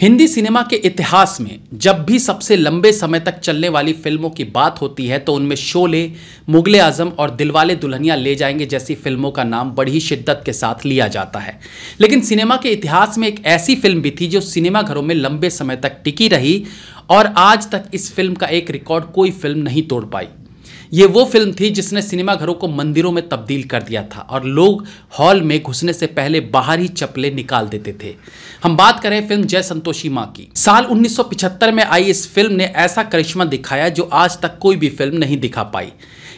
Hindi cinema के इतिहास में जब भी सबसे लंबे समय तक चलने वाली फिल्मों की बात होती है तो उनमें शोले मुगल आजम और दिलवाले दुल्हनिया ले जाएंगे जैसी फिल्मों का नाम बड़ी शिद्दत के साथ लिया जाता है लेकिन सिनेमा के इतिहास में एक ऐसी फिल्म भी थी जो सिनेमाघरों में लंबे समय तक टिकी रही और आज तक इस फिल्म का एक रिकॉर्ड कोई फिल्म नहीं तोड़ पाई ये वो फिल्म थी जिसने सिनेमाघरों को मंदिरों में तब्दील कर दिया था और लोग हॉल में घुसने से पहले बाहर ही चप्पलें निकाल देते थे हम बात करें फिल्म जय संतोषी माँ की साल 1975 में आई इस फिल्म ने ऐसा करिश्मा दिखाया जो आज तक कोई भी फिल्म नहीं दिखा पाई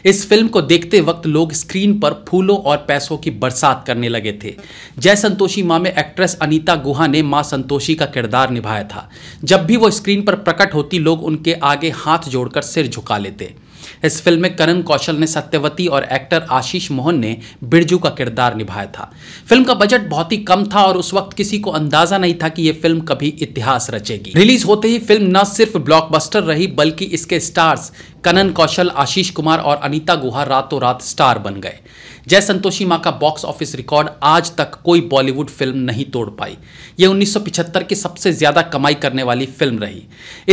इस फिल्म को देखते वक्त लोग स्क्रीन पर फूलों और पैसों की बरसात करने लगे थे जय संतोषी माँ में एक्ट्रेस अनीता गुहा ने माँ संतोषी का किरदार निभाया था जब भी वो स्क्रीन पर प्रकट होती लोग उनके आगे हाथ जोड़कर सिर झुका लेते इस फिल्म में करण कौशल ने सत्यवती और एक्टर आशीष मोहन ने बिरजू का किरदार निभाया था फिल्म का बजट बहुत ही कम था और उस वक्त किसी को अंदाजा नहीं था कि यह फिल्म कभी इतिहास रचेगी रिलीज होते ही फिल्म न सिर्फ ब्लॉकबस्टर रही बल्कि इसके स्टार्स कनन कौशल आशीष कुमार और अनिता गुहा रातों रात स्टार बन गए जय संतोषी माँ का बॉक्स ऑफिस रिकॉर्ड आज तक कोई बॉलीवुड फिल्म नहीं तोड़ पाई ये 1975 की सबसे ज़्यादा कमाई करने वाली फिल्म रही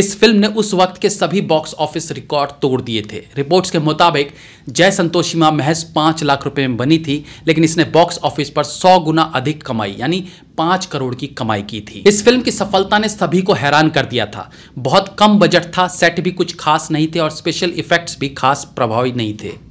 इस फिल्म ने उस वक्त के सभी बॉक्स ऑफिस रिकॉर्ड तोड़ दिए थे रिपोर्ट्स के मुताबिक जय संतोषी माँ महज पाँच लाख रुपये में बनी थी लेकिन इसने बॉक्स ऑफिस पर सौ गुना अधिक कमाई यानी पाँच करोड़ की कमाई की थी इस फिल्म की सफलता ने सभी को हैरान कर दिया था बहुत कम बजट था सेट भी कुछ खास नहीं थे और स्पेशल इफेक्ट्स भी खास प्रभावी नहीं थे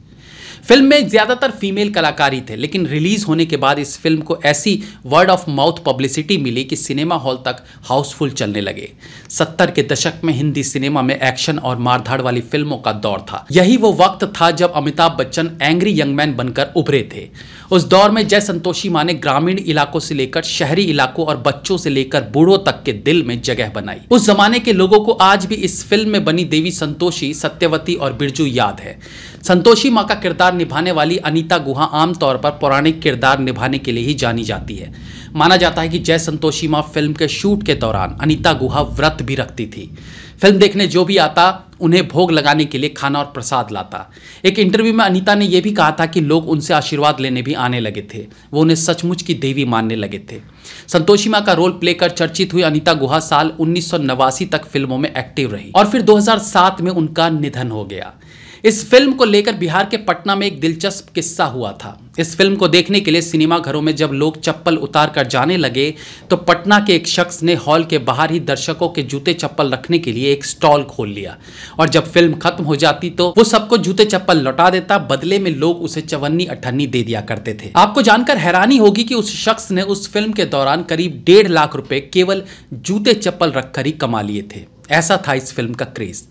फिल्म में ज़्यादातर फीमेल कलाकारी थे लेकिन रिलीज़ होने के बाद इस फिल्म को ऐसी वर्ड ऑफ माउथ पब्लिसिटी मिली कि सिनेमा हॉल तक हाउसफुल चलने लगे सत्तर के दशक में हिंदी सिनेमा में एक्शन और मारधाड़ वाली फिल्मों का दौर था यही वो वक्त था जब अमिताभ बच्चन एंग्री यंगमैन बनकर उभरे थे उस दौर में जय संतोषी माने ग्रामीण इलाकों से लेकर शहरी इलाकों और बच्चों से लेकर बूढ़ों तक के दिल में जगह बनाई उस जमाने के लोगों को आज भी इस फिल्म में बनी देवी संतोषी सत्यवती और बिरजू याद है संतोषी माँ का किरदार निभाने वाली अनीता गुहा आमतौर पर पौराणिक किरदार निभाने के लिए ही जानी जाती है माना जाता है कि जय संतोषी माँ फिल्म के शूट के दौरान अनीता गुहा व्रत भी रखती थी फिल्म देखने जो भी आता उन्हें भोग लगाने के लिए खाना और प्रसाद लाता एक इंटरव्यू में अनीता ने यह भी कहा था कि लोग उनसे आशीर्वाद लेने भी आने लगे थे वो उन्हें सचमुच की देवी मानने लगे थे संतोषी माँ का रोल प्ले कर चर्चित हुई अनीता गुहा साल उन्नीस तक फिल्मों में एक्टिव रही और फिर दो में उनका निधन हो गया इस फिल्म को लेकर बिहार के पटना में एक दिलचस्प किस्सा हुआ था इस फिल्म को देखने के लिए सिनेमा घरों में जब लोग चप्पल उतार कर जाने लगे तो पटना के एक शख्स ने हॉल के बाहर ही दर्शकों के जूते चप्पल रखने के लिए एक स्टॉल खोल लिया और जब फिल्म खत्म हो जाती तो वो सबको जूते चप्पल लौटा देता बदले में लोग उसे चवन्नी अठन्नी दे दिया करते थे आपको जानकर हैरानी होगी कि उस शख्स ने उस फिल्म के दौरान करीब डेढ़ लाख रुपए केवल जूते चप्पल रखकर ही कमा लिए थे ऐसा था इस फिल्म का क्रेज़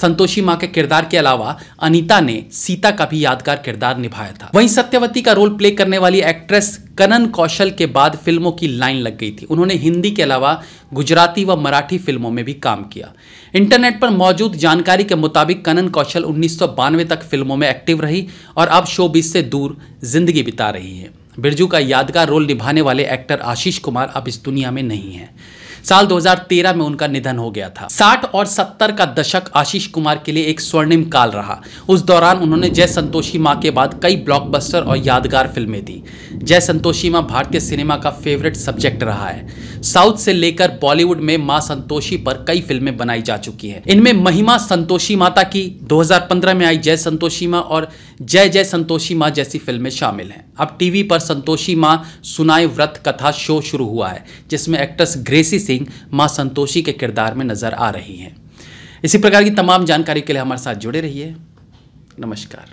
संतोषी माँ के किरदार के अलावा अनीता ने सीता का भी यादगार किरदार निभाया था वहीं सत्यवती का रोल प्ले करने वाली एक्ट्रेस कनन कौशल के बाद फिल्मों की लाइन लग गई थी उन्होंने हिंदी के अलावा गुजराती व मराठी फिल्मों में भी काम किया इंटरनेट पर मौजूद जानकारी के मुताबिक कनन कौशल उन्नीस तक फिल्मों में एक्टिव रही और अब शो से दूर जिंदगी बिता रही है बिरजू का यादगार रोल निभाने वाले एक्टर आशीष कुमार अब इस दुनिया में नहीं है साल 2013 में उनका निधन हो गया था 60 और 70 का दशक आशीष कुमार के लिए एक स्वर्णिम काल रहा उस दौरान उन्होंने जय संतोषी माँ के बाद कई ब्लॉकबस्टर और यादगार फिल्में दी जय संतोषी माँ भारतीय सिनेमा का फेवरेट सब्जेक्ट रहा है साउथ से लेकर बॉलीवुड में माँ संतोषी पर कई फिल्में बनाई जा चुकी हैं इनमें महिमा संतोषी माता की 2015 में आई जय संतोषी माँ और जय जय संतोषी माँ जैसी फिल्में शामिल हैं अब टीवी पर संतोषी माँ सुनाए व्रत कथा शो शुरू हुआ है जिसमें एक्ट्रेस ग्रेसी सिंह माँ संतोषी के किरदार में नजर आ रही है इसी प्रकार की तमाम जानकारी के लिए हमारे साथ जुड़े रहिए नमस्कार